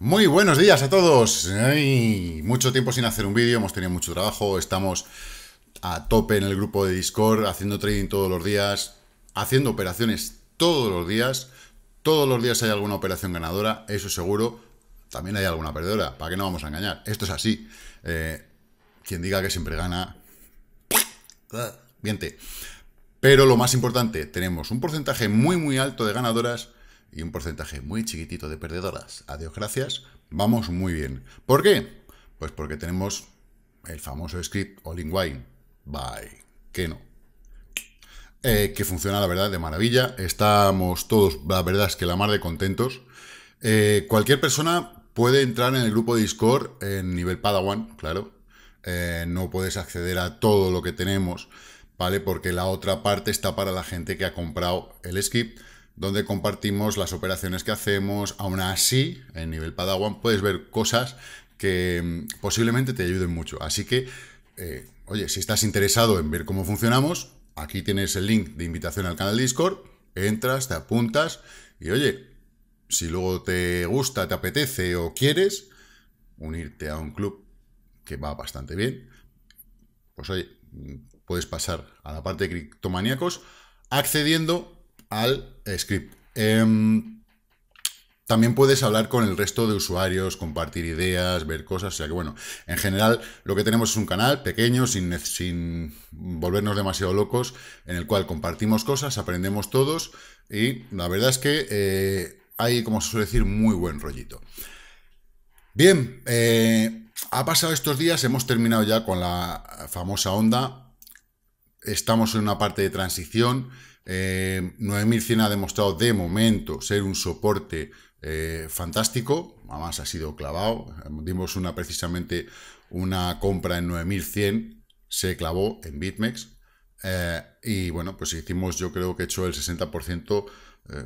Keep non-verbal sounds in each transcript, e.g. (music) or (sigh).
Muy buenos días a todos. Ay, mucho tiempo sin hacer un vídeo, hemos tenido mucho trabajo, estamos a tope en el grupo de Discord, haciendo trading todos los días, haciendo operaciones todos los días. Todos los días hay alguna operación ganadora, eso seguro. También hay alguna perdedora, ¿para qué no vamos a engañar? Esto es así. Eh, quien diga que siempre gana, Viente Pero lo más importante, tenemos un porcentaje muy muy alto de ganadoras y un porcentaje muy chiquitito de perdedoras, adiós gracias, vamos muy bien. ¿Por qué? Pues porque tenemos el famoso script All in Wine Bye. que no. Eh, que funciona, la verdad, de maravilla. Estamos todos, la verdad es que la mar de contentos. Eh, cualquier persona puede entrar en el grupo de Discord en nivel Padawan, claro. Eh, no puedes acceder a todo lo que tenemos, ¿vale? Porque la otra parte está para la gente que ha comprado el script donde compartimos las operaciones que hacemos. Aún así, en nivel Padawan puedes ver cosas que mm, posiblemente te ayuden mucho. Así que, eh, oye, si estás interesado en ver cómo funcionamos, aquí tienes el link de invitación al canal Discord, entras, te apuntas y oye, si luego te gusta, te apetece o quieres unirte a un club que va bastante bien, pues oye, mm, puedes pasar a la parte de Criptomaniacos accediendo al script. Em, también puedes hablar con el resto de usuarios, compartir ideas, ver cosas. O sea que, bueno, en general lo que tenemos es un canal pequeño, sin, sin volvernos demasiado locos, en el cual compartimos cosas, aprendemos todos y la verdad es que eh, hay, como se suele decir, muy buen rollito. Bien, eh, ha pasado estos días, hemos terminado ya con la famosa onda. Estamos en una parte de transición 9100 eh, ha demostrado de momento ser un soporte eh, fantástico, además ha sido clavado, dimos una precisamente una compra en 9100, se clavó en BitMEX eh, y bueno, pues hicimos yo creo que he hecho el 60%,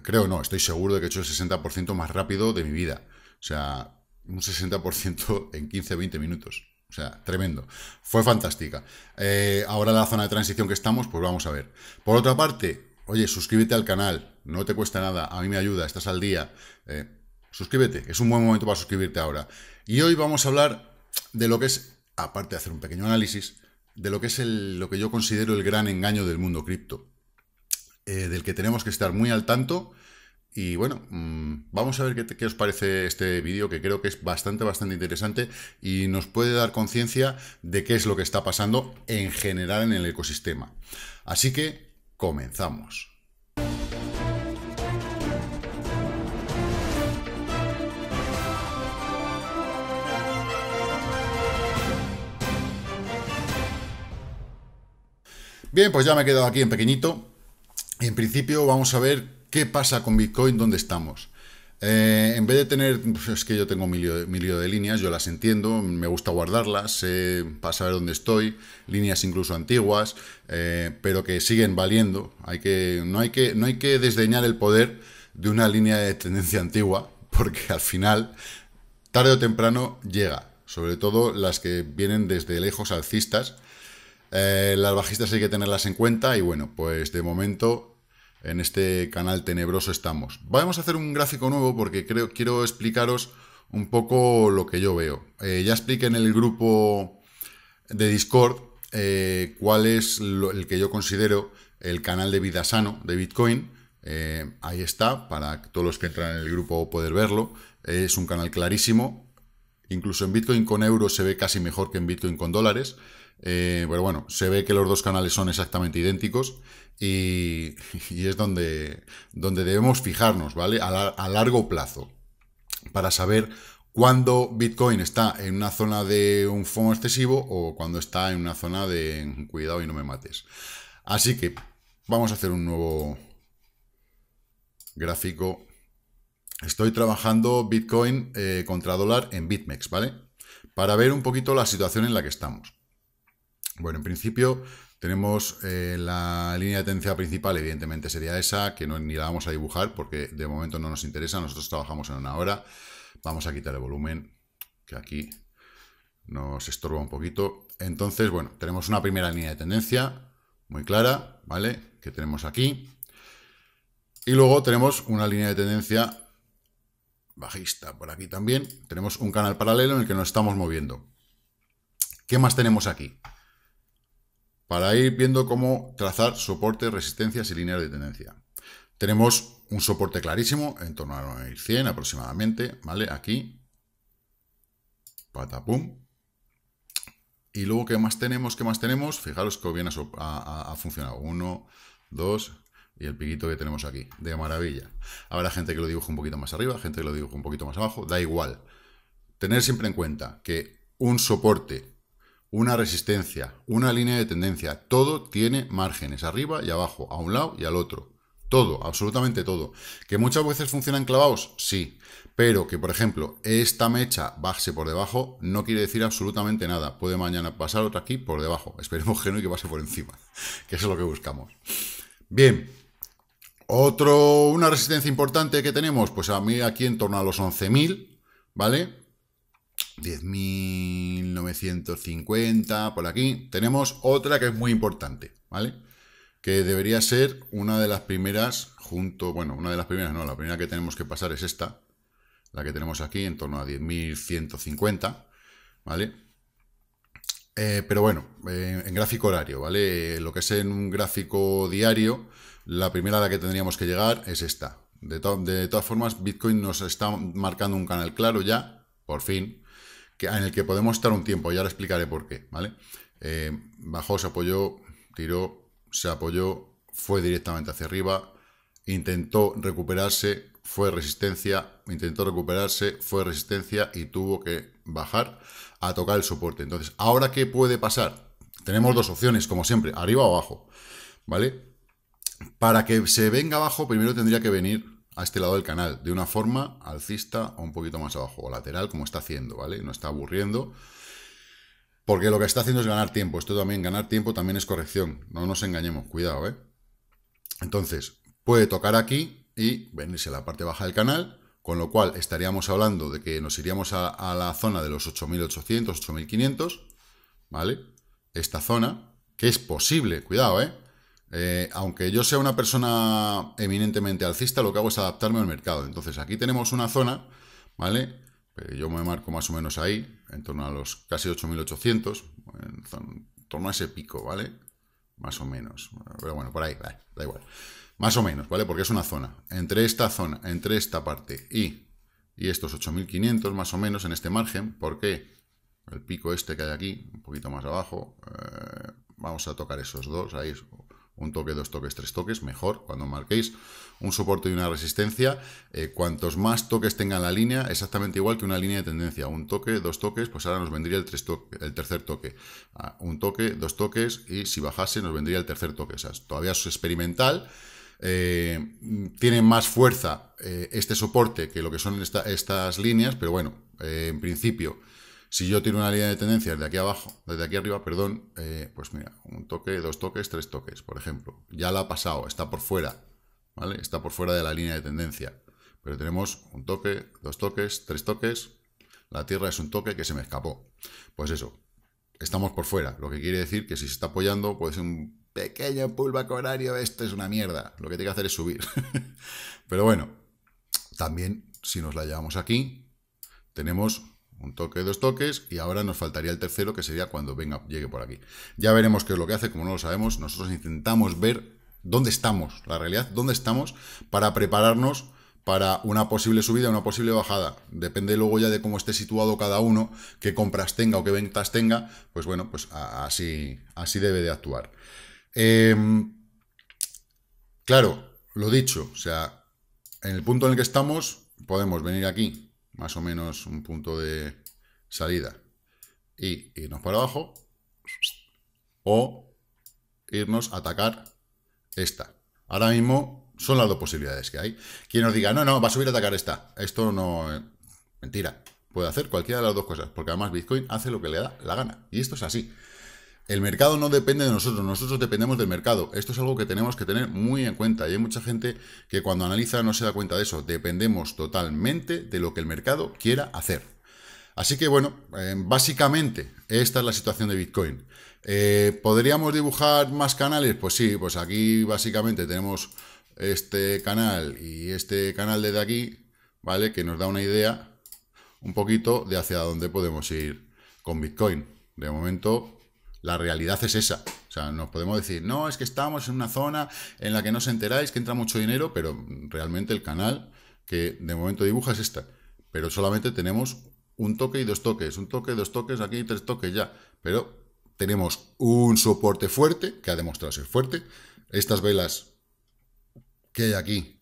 creo no, estoy seguro de que he hecho el 60% más rápido de mi vida, o sea, un 60% (laughs) en 15-20 minutos. O sea, tremendo. Fue fantástica. ahora la zona de transición que estamos, pues vamos a ver. Por otra parte, Oye, suscríbete al canal, no te cuesta nada, a mí me ayuda, estás al día. Eh, suscríbete, es un buen momento para suscribirte ahora. Y hoy vamos a hablar de lo que es, aparte de hacer un pequeño análisis, de lo que es lo que yo considero el gran engaño del mundo cripto, eh, del que tenemos que estar muy al tanto. Y bueno, mm, vamos a ver qué, qué os parece este vídeo, que creo que es bastante, bastante interesante y nos puede dar conciencia de qué es lo que está pasando en general en el ecosistema. Así que Comenzamos. Bien, pues ya me he quedado aquí en pequeñito. En principio vamos a ver qué pasa con Bitcoin, dónde estamos. Eh, en vez de tener, pues es que yo tengo mi de líneas, yo las entiendo, me gusta guardarlas eh, para saber dónde estoy, líneas incluso antiguas, eh, pero que siguen valiendo. Hay que, no, hay que, no hay que desdeñar el poder de una línea de tendencia antigua, porque al final, tarde o temprano, llega. Sobre todo las que vienen desde lejos alcistas. las bajistas hay que tenerlas en cuenta y bueno, pues de momento en este canal tenebroso estamos. Vamos a hacer un gráfico nuevo porque creo, quiero explicaros un poco lo que yo veo. Eh, ya expliqué en el grupo de Discord eh, cuál es el que yo considero el canal de vida sano de Bitcoin. Eh, ahí está, para todos los que entran en el grupo poder verlo. Es un canal clarísimo. Incluso en Bitcoin con euros se ve casi mejor que en Bitcoin con dólares. pero bueno, se ve que los dos canales son exactamente idénticos y, es donde, donde, debemos fijarnos, ¿vale? A, largo plazo, para saber cuándo Bitcoin está en una zona de un fondo excesivo o cuando está en una zona de cuidado y no me mates. Así que vamos a hacer un nuevo gráfico. Estoy trabajando Bitcoin eh, contra dólar en BitMEX, ¿vale? Para ver un poquito la situación en la que estamos. Bueno, en principio tenemos eh, la línea de tendencia principal, evidentemente sería esa, que ni la vamos a dibujar porque de momento no nos interesa, nosotros trabajamos en una hora. Vamos a quitar el volumen, que aquí nos estorba un poquito. Entonces, bueno, tenemos una primera línea de tendencia muy clara, ¿vale? Que tenemos aquí. Y luego tenemos una línea de tendencia bajista por aquí también. Tenemos un canal paralelo en el que nos estamos moviendo. ¿Qué más tenemos aquí? para ir viendo cómo trazar soporte, resistencias y líneas de tendencia. Tenemos un soporte clarísimo, en torno a 100 aproximadamente, ¿vale? Aquí, patapum. Y luego, ¿qué más tenemos? ¿Qué más tenemos? Fijaros que bien ha, ha funcionado. Uno, dos, y el piquito que tenemos aquí. De maravilla. Habrá gente que lo dibuje un poquito más arriba, gente que lo dibuje un poquito más abajo. Da igual. Tener siempre en cuenta que un soporte una resistencia, una línea de tendencia. Todo tiene márgenes, arriba y abajo, a un lado y al otro. Todo, absolutamente todo. ¿Que muchas veces funcionan clavados? Sí. Pero que, por ejemplo, esta mecha baje por debajo no quiere decir absolutamente nada. Puede mañana pasar otra aquí por debajo. (laughs) Esperemos que no y que pase por encima. (laughs) Que es lo que buscamos. Bien. Otro, una resistencia importante que tenemos, pues a mí aquí en torno a los 11.000, ¿vale? 10.950 por aquí. Tenemos otra que es muy importante, ¿vale? Que debería ser una de las primeras junto, bueno, una de las primeras, no, la primera que tenemos que pasar es esta, la que tenemos aquí, en torno a 10.150, ¿vale? Eh, pero bueno, eh, en gráfico horario, ¿vale? Lo que es en un gráfico diario, la primera a la que tendríamos que llegar es esta. de todas formas, Bitcoin nos está marcando un canal claro ya, por fin, en el que podemos estar un tiempo, ya ahora explicaré por qué, ¿vale? Eh, bajó, se apoyó, tiró, se apoyó, fue directamente hacia arriba, intentó recuperarse, fue resistencia, intentó recuperarse, fue resistencia y tuvo que bajar a tocar el soporte. Entonces, ¿ahora qué puede pasar? Tenemos dos opciones, como siempre, arriba o abajo, ¿vale? Para que se venga abajo, primero tendría que venir a este lado del canal, de una forma alcista o un poquito más abajo, o lateral, como está haciendo, ¿vale? No está aburriendo, porque lo que está haciendo es ganar tiempo. Esto también, ganar tiempo también es corrección, no nos engañemos, cuidado, ¿eh? Entonces, puede tocar aquí y venirse a la parte baja del canal, con lo cual estaríamos hablando de que nos iríamos a, la zona de los 8.800, 8.500, ¿vale? Esta zona, que es posible, cuidado, ¿eh? Eh, aunque yo sea una persona eminentemente alcista, lo que hago es adaptarme al mercado. Entonces, aquí tenemos una zona, ¿vale? Eh, yo me marco más o menos ahí, en torno a los casi 8.800, en torno a ese pico, ¿vale? Más o menos. Pero bueno, por ahí, da igual. Más o menos, ¿vale? Porque es una zona. Entre esta zona, entre esta parte y, estos 8.500, más o menos, en este margen, ¿por qué? el pico este que hay aquí, un poquito más abajo, eh, vamos a tocar esos dos, ahí, un toque, dos toques, tres toques, mejor cuando marquéis un soporte y una resistencia. Eh, cuantos más toques tenga la línea, exactamente igual que una línea de tendencia, un toque, dos toques, pues ahora nos vendría el, tercer toque. Ah, un toque, dos toques y si bajase nos vendría el tercer toque. O sea, todavía es experimental. Eh, tiene más fuerza eh, este soporte que lo que son estas líneas, pero bueno, en principio si yo tiro una línea de tendencia de aquí abajo, desde aquí arriba, perdón, eh, pues mira, un toque, dos toques, tres toques, por ejemplo. Ya la ha pasado, está por fuera, ¿vale? Está por fuera de la línea de tendencia. Pero tenemos un toque, dos toques, tres toques. La tierra es un toque que se me escapó. Pues eso, estamos por fuera. Lo que quiere decir que si se está apoyando, pues un pequeño pulva horario, esto es una mierda. Lo que tiene que hacer es subir. (laughs) Pero bueno, también si nos la llevamos aquí, tenemos un toque, dos toques, y ahora nos faltaría el tercero, que sería cuando venga, llegue por aquí. Ya veremos qué es lo que hace, como no lo sabemos, nosotros intentamos ver dónde estamos, la realidad, dónde estamos, para prepararnos para una posible subida, una posible bajada. Depende luego ya de cómo esté situado cada uno, qué compras tenga o qué ventas tenga, pues bueno, pues así, así debe de actuar. Em, claro, lo dicho, o sea, en el punto en el que estamos, podemos venir aquí más o menos un punto de salida y irnos para abajo o irnos a atacar esta. Ahora mismo son las dos posibilidades que hay. Quien nos diga, no, no, va a subir a atacar esta. Esto no... Eh, mentira. Puede hacer cualquiera de las dos cosas, porque además Bitcoin hace lo que le da la gana. Y esto es así. El mercado no depende de nosotros, nosotros dependemos del mercado. Esto es algo que tenemos que tener muy en cuenta y hay mucha gente que cuando analiza no se da cuenta de eso. Dependemos totalmente de lo que el mercado quiera hacer. Así que bueno, eh, básicamente esta es la situación de Bitcoin. Eh, ¿Podríamos dibujar más canales? Pues sí, pues aquí básicamente tenemos este canal y este canal desde aquí, ¿vale? Que nos da una idea un poquito de hacia dónde podemos ir con Bitcoin. De momento, la realidad es esa. O sea, nos podemos decir, no, es que estamos en una zona en la que no os enteráis, que entra mucho dinero, pero realmente el canal que de momento dibuja es esta. Pero solamente tenemos un toque y dos toques, un toque, dos toques, aquí y tres toques ya. Pero tenemos un soporte fuerte, que ha demostrado ser fuerte. Estas velas que hay aquí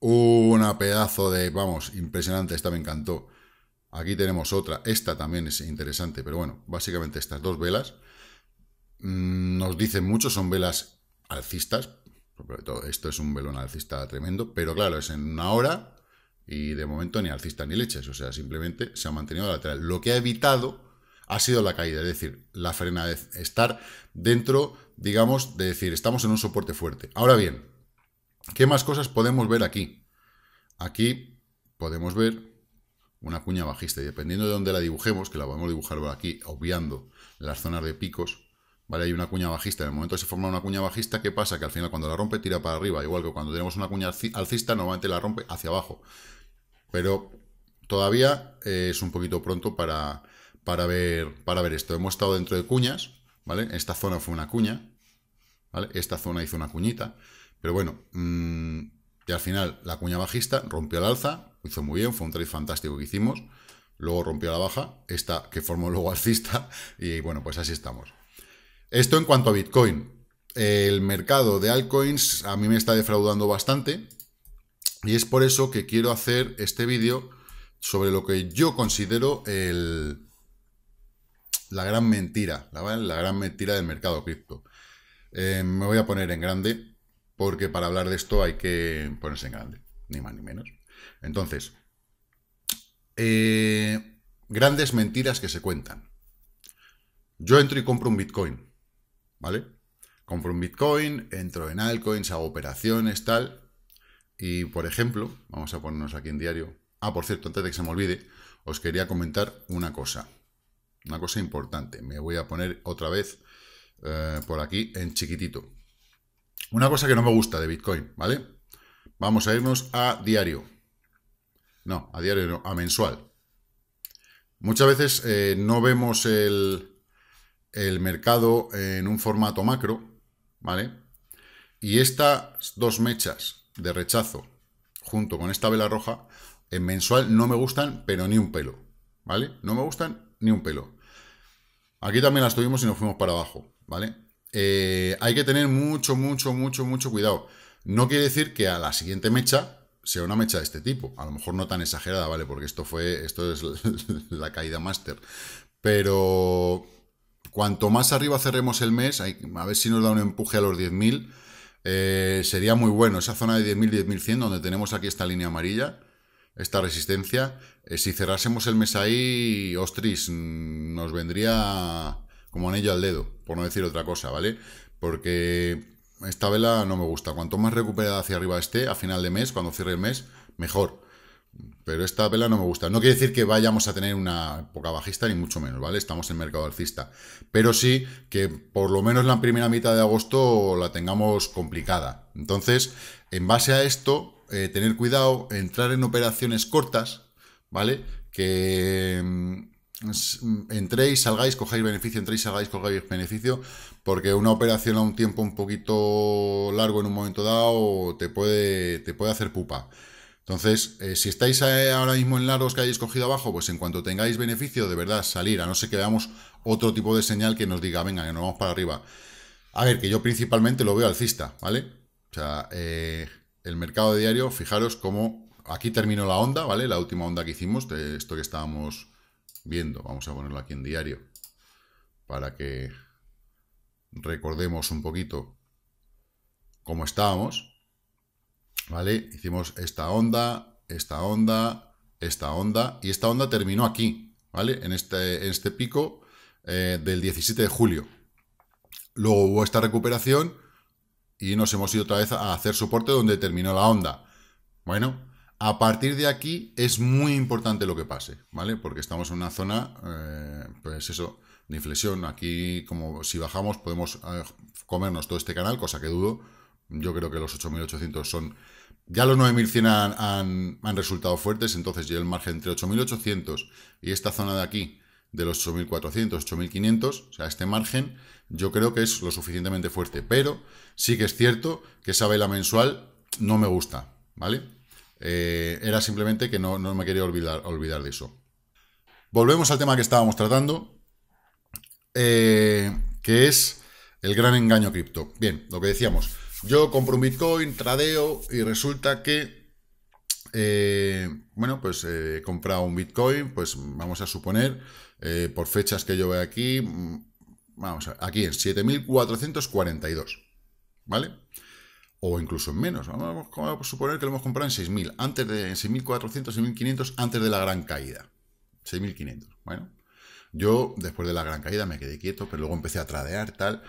una pedazo de, vamos, impresionante, esta me encantó. Aquí tenemos otra, esta también es interesante, pero bueno, básicamente estas dos velas mm, nos dicen mucho, son velas alcistas, esto es un velón alcista tremendo, pero claro, es en una hora y de momento ni alcista ni leches, o sea, simplemente se ha mantenido lateral. Lo que ha evitado ha sido la caída, es decir, la frena de estar dentro, digamos, de decir, estamos en un soporte fuerte. Ahora bien, ¿qué más cosas podemos ver aquí? Aquí podemos ver una cuña bajista. Y dependiendo de dónde la dibujemos, que la podemos dibujar por aquí, obviando las zonas de picos, ¿vale? Hay una cuña bajista. En el momento que se forma una cuña bajista, ¿qué pasa? Que al final cuando la rompe tira para arriba. Igual que cuando tenemos una cuña alcista, normalmente la rompe hacia abajo. Pero todavía eh, es un poquito pronto para, para, ver, para ver esto. Hemos estado dentro de cuñas, ¿vale? Esta zona fue una cuña, ¿vale? Esta zona hizo una cuñita. Pero bueno, mm, y al final la cuña bajista rompió el alza, hizo muy bien, fue un trade fantástico que hicimos, luego rompió la baja, esta que formó luego alcista, (laughs) y bueno, pues así estamos. Esto en cuanto a Bitcoin. El mercado de altcoins a mí me está defraudando bastante, y es por eso que quiero hacer este vídeo sobre lo que yo considero el, la gran mentira, la, gran mentira del mercado cripto. Eh, me voy a poner en grande, porque para hablar de esto hay que ponerse en grande, ni más ni menos. Entonces, eh, grandes mentiras que se cuentan. Yo entro y compro un Bitcoin, ¿vale? Compro un Bitcoin, entro en altcoins, hago operaciones, tal. Y, por ejemplo, vamos a ponernos aquí en diario. Ah, por cierto, antes de que se me olvide, os quería comentar una cosa. Una cosa importante. Me voy a poner otra vez eh, por aquí en chiquitito. Una cosa que no me gusta de Bitcoin, ¿vale? Vamos a irnos a diario. No, a diario no, a mensual. Muchas veces eh, no vemos el, mercado en un formato macro, ¿vale? Y estas dos mechas de rechazo junto con esta vela roja, en mensual no me gustan, pero ni un pelo, ¿vale? No me gustan ni un pelo. Aquí también las tuvimos y nos fuimos para abajo, ¿vale? Eh, hay que tener mucho, mucho, mucho, mucho cuidado. No quiere decir que a la siguiente mecha sea una mecha de este tipo. A lo mejor no tan exagerada, ¿vale? Porque esto fue. Esto es (laughs) la caída máster. Pero. Cuanto más arriba cerremos el mes, a ver si nos da un empuje a los 10.000, eh, sería muy bueno. Esa zona de 10.000, 10.100, donde tenemos aquí esta línea amarilla, esta resistencia, eh, si cerrásemos el mes ahí, ostris, nos vendría como anillo al dedo, por no decir otra cosa, ¿vale? Porque esta vela no me gusta. Cuanto más recuperada hacia arriba esté, a final de mes, cuando cierre el mes, mejor. Pero esta vela no me gusta. No quiere decir que vayamos a tener una época bajista, ni mucho menos, ¿vale? Estamos en mercado alcista. Pero sí que por lo menos la primera mitad de agosto la tengamos complicada. Entonces, en base a esto, eh, tener cuidado, entrar en operaciones cortas, ¿vale? Que mm, Mm, entréis, salgáis, cogáis beneficio, entréis, salgáis, cogáis beneficio, porque una operación a un tiempo un poquito largo en un momento dado te puede, te puede hacer pupa. Entonces, eh, si estáis eh, ahora mismo en largos que hayáis cogido abajo, pues en cuanto tengáis beneficio, de verdad, salir, a no ser que veamos otro tipo de señal que nos diga, venga, que nos vamos para arriba. A ver, que yo principalmente lo veo alcista, ¿vale? O sea, eh, el mercado diario, fijaros cómo aquí terminó la onda, ¿vale? La última onda que hicimos, esto que estábamos viendo. Vamos a ponerlo aquí en diario para que recordemos un poquito cómo estábamos. ¿Vale? Hicimos esta onda, esta onda, esta onda y esta onda terminó aquí, ¿vale? En este, este pico eh, del 17 de julio. Luego hubo esta recuperación y nos hemos ido otra vez a hacer soporte donde terminó la onda. Bueno, a partir de aquí es muy importante lo que pase, ¿vale? Porque estamos en una zona, eh, pues eso, de inflexión. Aquí, como si bajamos, podemos eh, comernos todo este canal, cosa que dudo. Yo creo que los 8800 son... Ya los 9100 han, han, resultado fuertes, entonces ya el margen entre 8800 y esta zona de aquí, de los 8400, 8500, o sea, este margen yo creo que es lo suficientemente fuerte, pero sí que es cierto que esa vela mensual no me gusta, ¿vale? Eh, era simplemente que no, me quería olvidar, olvidar, de eso. Volvemos al tema que estábamos tratando, eh, que es el gran engaño cripto. Bien, lo que decíamos, yo compro un Bitcoin, tradeo y resulta que, eh, bueno, pues he comprado un Bitcoin, pues vamos a suponer, por fechas que yo veo aquí, mm, vamos a ver, aquí en 7.442, ¿vale? o incluso en menos. Vamos a suponer que lo hemos comprado en 6.000, antes de 6.400, 6.500, antes de la gran caída. 6.500, bueno. Yo, después de la gran caída, me quedé quieto, pero luego empecé a tradear, tal,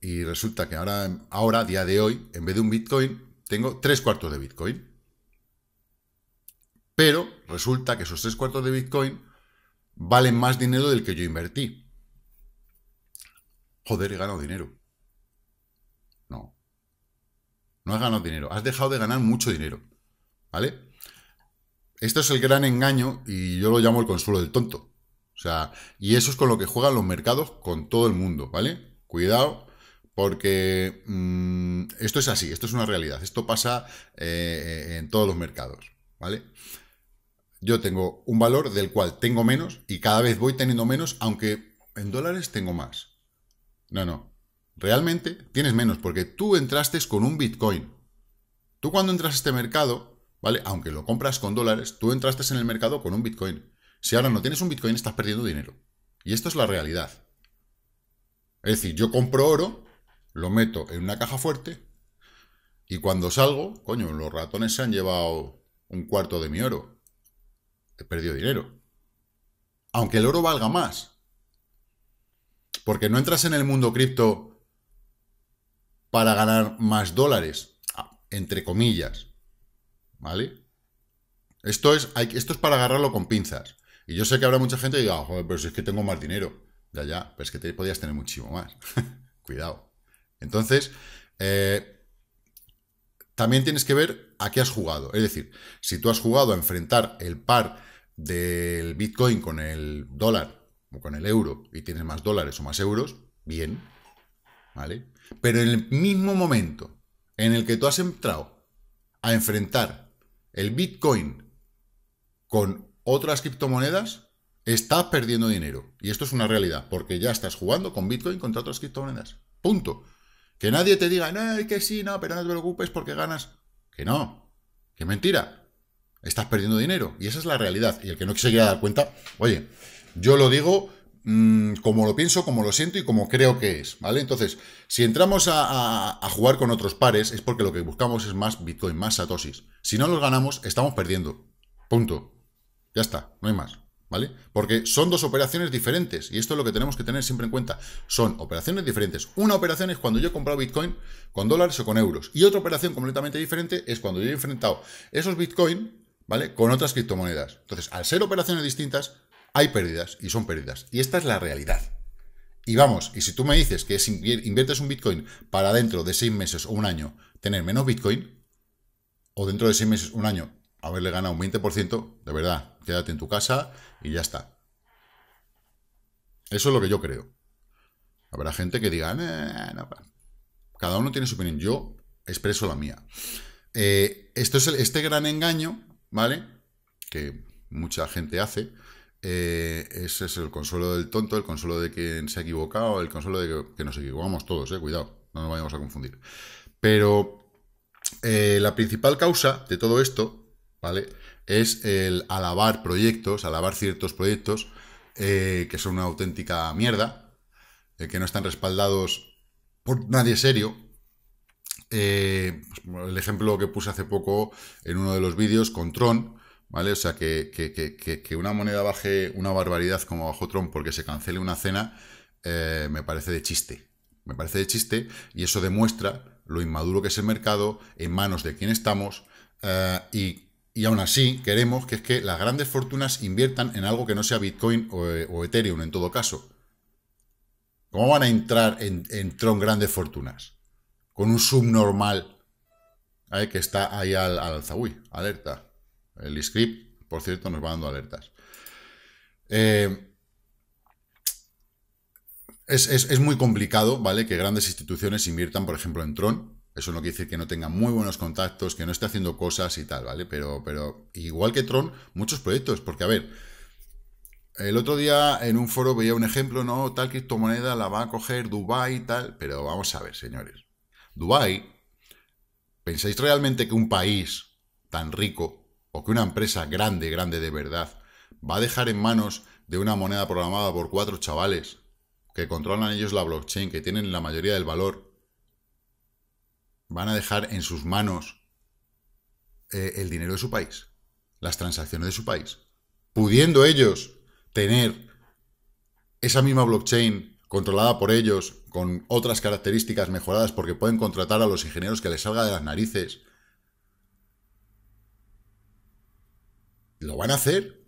y resulta que ahora, ahora, día de hoy, en vez de un Bitcoin, tengo tres cuartos de Bitcoin. Pero resulta que esos tres cuartos de Bitcoin valen más dinero del que yo invertí. Joder, he ganado dinero. No has ganado dinero, has dejado de ganar mucho dinero. ¿Vale? Esto es el gran engaño y yo lo llamo el consuelo del tonto. O sea, y eso es con lo que juegan los mercados con todo el mundo, ¿vale? Cuidado, porque mm, esto es así, esto es una realidad, esto pasa eh, en todos los mercados, ¿vale? Yo tengo un valor del cual tengo menos y cada vez voy teniendo menos, aunque en dólares tengo más. No, no, Realmente tienes menos porque tú entraste con un Bitcoin. Tú cuando entras a este mercado, ¿vale? Aunque lo compras con dólares, tú entraste en el mercado con un Bitcoin. Si ahora no tienes un Bitcoin, estás perdiendo dinero. Y esto es la realidad. Es decir, yo compro oro, lo meto en una caja fuerte y cuando salgo, coño, los ratones se han llevado un cuarto de mi oro. He perdido dinero. Aunque el oro valga más. Porque no entras en el mundo cripto para ganar más dólares, entre comillas. ¿Vale? Esto es, para agarrarlo con pinzas. Y yo sé que habrá mucha gente que diga, joder, pero si es que tengo más dinero. Ya, ya, pero es que te podías tener muchísimo más. (laughs) Cuidado. Entonces, eh, también tienes que ver a qué has jugado. Es decir, si tú has jugado a enfrentar el par del Bitcoin con el dólar o con el euro y tienes más dólares o más euros, bien, ¿vale? Pero en el mismo momento en el que tú has entrado a enfrentar el Bitcoin con otras criptomonedas, estás perdiendo dinero. Y esto es una realidad, porque ya estás jugando con Bitcoin contra otras criptomonedas. Punto. Que nadie te diga, no, que sí, no, pero no te preocupes porque ganas. Que no. Que mentira. Estás perdiendo dinero. Y esa es la realidad. Y el que no se quiera dar cuenta, oye, yo lo digo Mm, como lo pienso, como lo siento y como creo que es, ¿vale? Entonces, si entramos a, jugar con otros pares es porque lo que buscamos es más Bitcoin, más satosis. Si no los ganamos, estamos perdiendo. Punto. Ya está, no hay más. ¿Vale? Porque son dos operaciones diferentes y esto es lo que tenemos que tener siempre en cuenta. Son operaciones diferentes. Una operación es cuando yo he comprado Bitcoin con dólares o con euros y otra operación completamente diferente es cuando yo he enfrentado esos Bitcoin, ¿vale? Con otras criptomonedas. Entonces, al ser operaciones distintas, hay pérdidas y son pérdidas. Y esta es la realidad. Y vamos, y si tú me dices que inviertes un Bitcoin para dentro de seis meses o un año tener menos Bitcoin, o dentro de seis meses, un año, haberle ganado un 20%, de verdad, quédate en tu casa y ya está. Eso es lo que yo creo. Habrá gente que diga, no. cada uno tiene su opinión, yo expreso la mía. Eh, esto es este gran engaño, ¿vale? Que mucha gente hace, eh, ese es el consuelo del tonto, el consuelo de quien se ha equivocado, el consuelo de que, nos equivocamos todos, eh, cuidado, no nos vayamos a confundir. Pero eh, la principal causa de todo esto, ¿vale? Es el alabar proyectos, alabar ciertos proyectos eh, que son una auténtica mierda, que no están respaldados por nadie serio. Pues, el ejemplo que puse hace poco en uno de los vídeos con Tron, ¿vale? O sea, que, una moneda baje una barbaridad como bajó Trump porque se cancele una cena, eh, me parece de chiste. Me parece de chiste y eso demuestra lo inmaduro que es el mercado, en manos de quién estamos eh, y, aún así queremos que es que las grandes fortunas inviertan en algo que no sea Bitcoin o, eh, Ethereum en todo caso. ¿Cómo van a entrar en, Tron grandes fortunas? Con un subnormal que está ahí al, al uy alerta. El script, por cierto, nos va dando alertas. Eh, es, muy complicado, ¿vale? Que grandes instituciones inviertan, por ejemplo, en Tron. Eso no quiere decir que no tenga muy buenos contactos, que no esté haciendo cosas y tal, ¿vale? Pero, pero igual que Tron, muchos proyectos. Porque, a ver, el otro día en un foro veía un ejemplo, ¿no? Tal criptomoneda la va a coger Dubai y tal. Pero vamos a ver, señores. Dubai, ¿pensáis realmente que un país tan rico o que una empresa grande, grande de verdad, va a dejar en manos de una moneda programada por cuatro chavales que controlan ellos la blockchain, que tienen la mayoría del valor, van a dejar en sus manos eh, el dinero de su país, las transacciones de su país, pudiendo ellos tener esa misma blockchain controlada por ellos, con otras características mejoradas, porque pueden contratar a los ingenieros que les salga de las narices, lo van a hacer,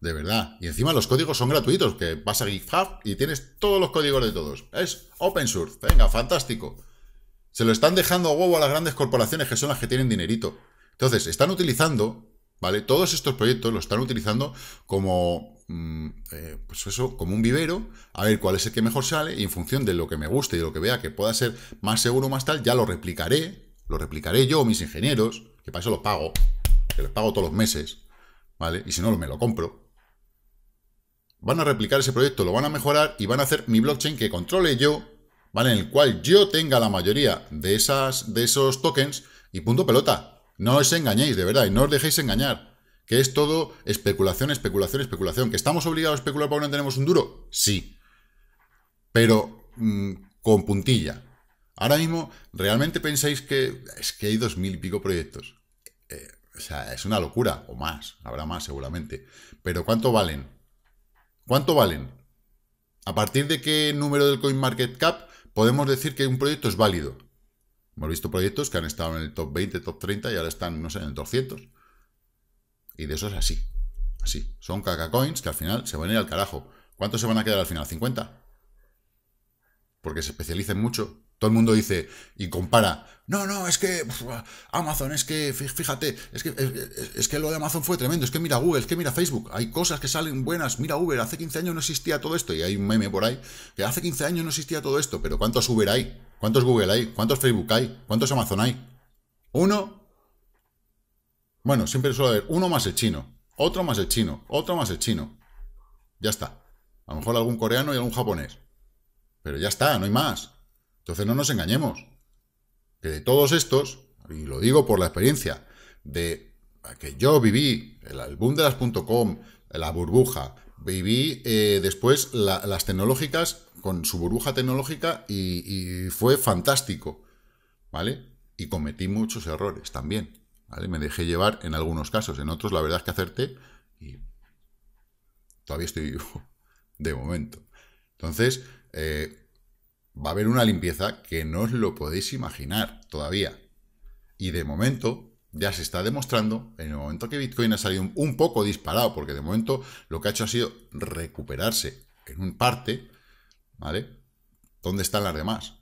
de verdad. Y encima los códigos son gratuitos, que vas a GitHub y tienes todos los códigos de todos. Es open source, venga, fantástico. Se lo están dejando a huevo a las grandes corporaciones que son las que tienen dinerito. Entonces, están utilizando, ¿vale? Todos estos proyectos lo están utilizando como, mm, eh, pues eso, como un vivero, a ver cuál es el que mejor sale y en función de lo que me guste y lo que vea que pueda ser más seguro o más tal, ya lo replicaré, lo replicaré yo o mis ingenieros, que para eso los pago, que los pago todos los meses, ¿vale? Y si no, me lo compro. Van a replicar ese proyecto, lo van a mejorar y van a hacer mi blockchain que controle yo, ¿vale? En el cual yo tenga la mayoría de, esas, de esos tokens y punto pelota. No os engañéis, de verdad, y no os dejéis engañar. Que es todo especulación, especulación, especulación. ¿Que estamos obligados a especular porque no tenemos un duro? Sí. Pero mm, con puntilla. Ahora mismo, ¿realmente pensáis que es que hay dos mil y pico proyectos? O sea, es una locura, o más, habrá más seguramente. Pero ¿cuánto valen? ¿Cuánto valen? ¿A partir de qué número del CoinMarketCap podemos decir que un proyecto es válido? Hemos visto proyectos que han estado en el top 20, top 30 y ahora están, no sé, en el 200. Y de eso es así. Así. Son caca coins que al final se van a ir al carajo. ¿Cuántos se van a quedar al final? ¿50? Porque se especializan mucho. Todo el mundo dice y compara. No, no, es que Amazon, es que fíjate, es que, es, es, que lo de Amazon fue tremendo, es que mira Google, es que mira Facebook, hay cosas que salen buenas, mira Uber, hace 15 años no existía todo esto, y hay un meme por ahí, que hace 15 años no existía todo esto, pero ¿cuántos Uber hay? ¿Cuántos Google hay? ¿Cuántos Facebook hay? ¿Cuántos Amazon hay? Uno. Bueno, siempre suele haber uno más el chino, otro más el chino, otro más el chino. Ya está. A lo mejor algún coreano y algún japonés. Pero ya está, no hay más. Entonces no nos engañemos. Que de todos estos, y lo digo por la experiencia, de que yo viví, el boom de las .com, la burbuja, viví eh, después las tecnológicas con su burbuja tecnológica y, fue fantástico, ¿vale? Y cometí muchos errores también, ¿vale? Me dejé llevar en algunos casos, en otros la verdad es que acerté y todavía estoy vivo, (laughs) de momento. Entonces, eh, va a haber una limpieza que no os lo podéis imaginar todavía. Y de momento ya se está demostrando, en el momento que Bitcoin ha salido un poco disparado, porque de momento lo que ha hecho ha sido recuperarse en un parte, ¿vale? ¿Dónde están las demás?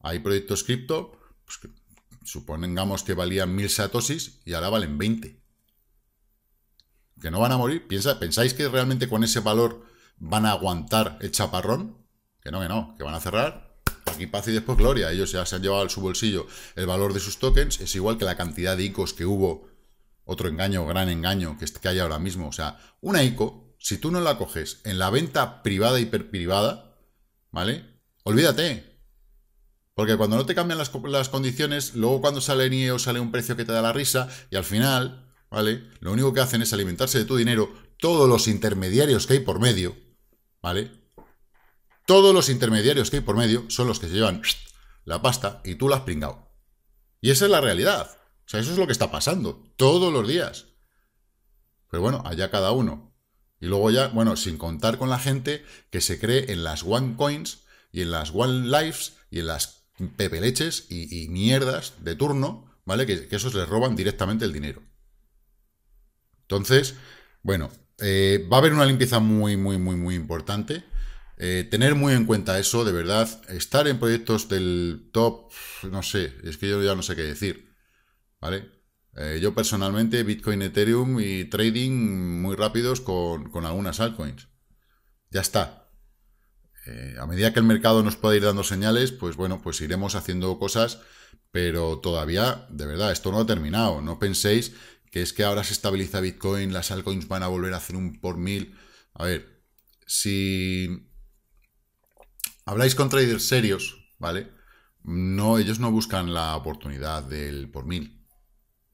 Hay proyectos cripto, pues, supongamos que valían 1000 satosis y ahora valen 20. Que no van a morir. ¿Pensáis que realmente con ese valor van a aguantar el chaparrón? Que no, que no, que van a cerrar. Aquí paz y después gloria. Ellos ya se han llevado al su bolsillo el valor de sus tokens. Es igual que la cantidad de ICOs que hubo. Otro engaño, gran engaño que, que hay ahora mismo. O sea, una ICO, si tú no la coges en la venta privada, hiperprivada, ¿vale? Olvídate, porque cuando no te cambian las, las, condiciones, luego cuando sale NIEO sale un precio que te da la risa y al final, ¿vale? Lo único que hacen es alimentarse de tu dinero, todos los intermediarios que hay por medio, ¿vale? Todos los intermediarios que hay por medio son los que se llevan la pasta y tú la has pringado. Y esa es la realidad. O sea, eso es lo que está pasando todos los días. Pero pues bueno, allá cada uno. Y luego ya, bueno, sin contar con la gente que se cree en las One Coins y en las One Lives y en las pepeleches y, y mierdas de turno, ¿vale? Que, esos les roban directamente el dinero. Entonces, bueno, eh, va a haber una limpieza muy, muy, muy, muy importante. Eh, tener muy en cuenta eso, de verdad. Estar en proyectos del top, no sé, es que yo ya no sé qué decir. ¿Vale? Eh, yo personalmente, Bitcoin, Ethereum y trading muy rápidos con, algunas altcoins. Ya está. Eh, a medida que el mercado nos pueda ir dando señales, pues bueno, pues iremos haciendo cosas, pero todavía, de verdad, esto no ha terminado. No penséis que es que ahora se estabiliza Bitcoin, las altcoins van a volver a hacer un por mil. A ver, si habláis con traders serios, ¿vale? No, ellos no buscan la oportunidad del por mil,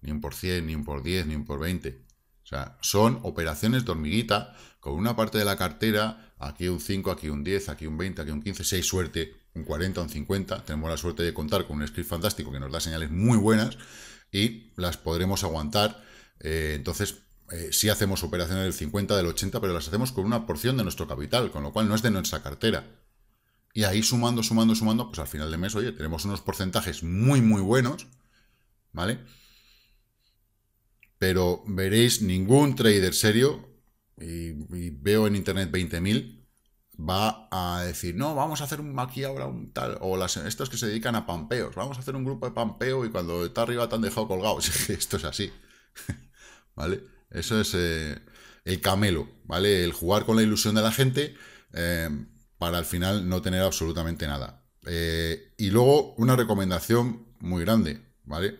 ni un por cien, ni un por diez, ni un por veinte. O sea, son operaciones de hormiguita con una parte de la cartera, aquí un 5, aquí un 10, aquí un 20, aquí un 15, si hay suerte, un 40, un 50. Tenemos la suerte de contar con un script fantástico que nos da señales muy buenas y las podremos aguantar. Eh, entonces, si eh, sí hacemos operaciones del 50, del 80, pero las hacemos con una porción de nuestro capital, con lo cual no es de nuestra cartera. Y ahí sumando, sumando, sumando, pues al final de mes, oye, tenemos unos porcentajes muy, muy buenos, ¿vale? Pero veréis, ningún trader serio, y, veo en internet 20.000, va a decir, no, vamos a hacer un aquí ahora un tal, o estos que se dedican a pampeos, vamos a hacer un grupo de pampeo y cuando está arriba te han dejado colgado. (laughs) Esto es así, (laughs) ¿vale? Eso es eh, el camelo, ¿vale? El jugar con la ilusión de la gente. Eh, para al final no tener absolutamente nada. Eh, y luego una recomendación muy grande, ¿vale?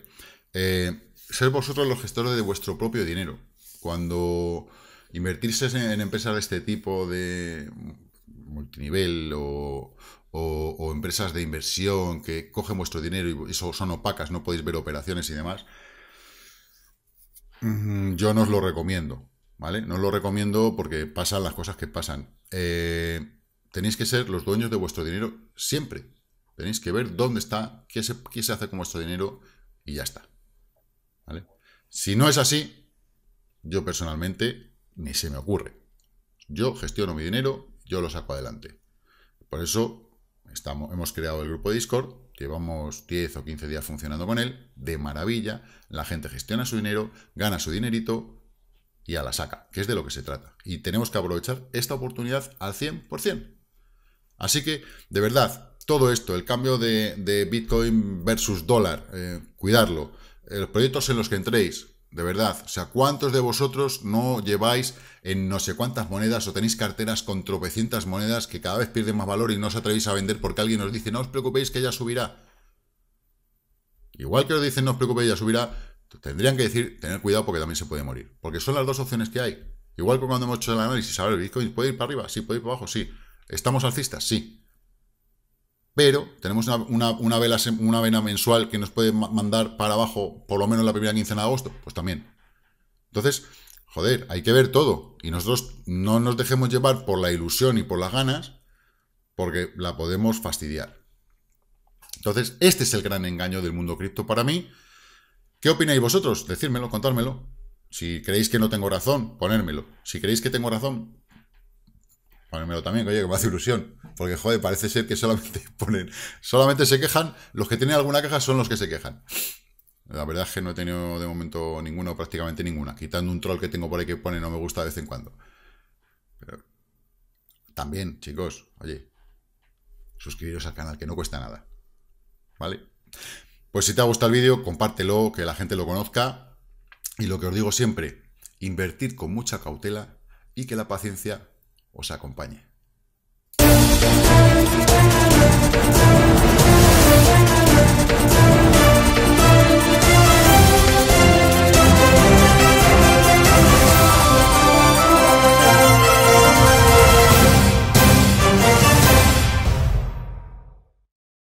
Eh, ser vosotros los gestores de vuestro propio dinero. Cuando invertirse en, empresas de este tipo de multinivel o, o, empresas de inversión que cogen vuestro dinero y eso son opacas, no podéis ver operaciones y demás, mm, yo no os lo recomiendo, ¿vale? No os lo recomiendo porque pasan las cosas que pasan. Eh, tenéis que ser los dueños de vuestro dinero siempre. Tenéis que ver dónde está, qué se, hace con vuestro dinero y ya está. Si no es así, yo personalmente ni se me ocurre. Yo gestiono mi dinero, yo lo saco adelante. Por eso estamos, hemos creado el grupo de Discord, llevamos 10 o 15 días funcionando con él, de maravilla, la gente gestiona su dinero, gana su dinerito y a la saca, que es de lo que se trata. Y tenemos que aprovechar esta oportunidad al 100%. Así que, de verdad, todo esto, el cambio de, Bitcoin versus dólar, eh, cuidarlo, eh, los proyectos en los que entréis, de verdad, o sea, ¿cuántos de vosotros no lleváis en no sé cuántas monedas o tenéis carteras con tropecientas monedas que cada vez pierden más valor y no os atrevéis a vender porque alguien os dice, no os preocupéis que ya subirá? Igual que os dicen, no os preocupéis, ya subirá, tendrían que decir, tener cuidado porque también se puede morir. Porque son las dos opciones que hay. Igual que cuando hemos hecho el análisis, a el Bitcoin puede ir para arriba, sí, puede ir para abajo, sí. ¿Estamos alcistas? Sí. Pero tenemos una, vela, una vena mensual que nos puede mandar para abajo por lo menos la primera quincena de agosto. Pues también. Entonces, joder, hay que ver todo. Y nosotros no nos dejemos llevar por la ilusión y por las ganas, porque la podemos fastidiar. Entonces, este es el gran engaño del mundo cripto para mí. ¿Qué opináis vosotros? Decídmelo, contármelo. Si creéis que no tengo razón, ponérmelo. Si creéis que tengo razón, lo también, oye, que me hace ilusión. Porque, joder, parece ser que solamente (laughs) ponen, solamente se quejan, los que tienen alguna queja son los que se quejan. La verdad es que no he tenido de momento ninguno, prácticamente ninguna. Quitando un troll que tengo por ahí que pone no me gusta de vez en cuando. Pero también, chicos, oye, suscribiros al canal, que no cuesta nada. ¿Vale? Pues si te ha gustado el vídeo, compártelo, que la gente lo conozca. Y lo que os digo siempre, invertir con mucha cautela y que la paciencia os acompañe.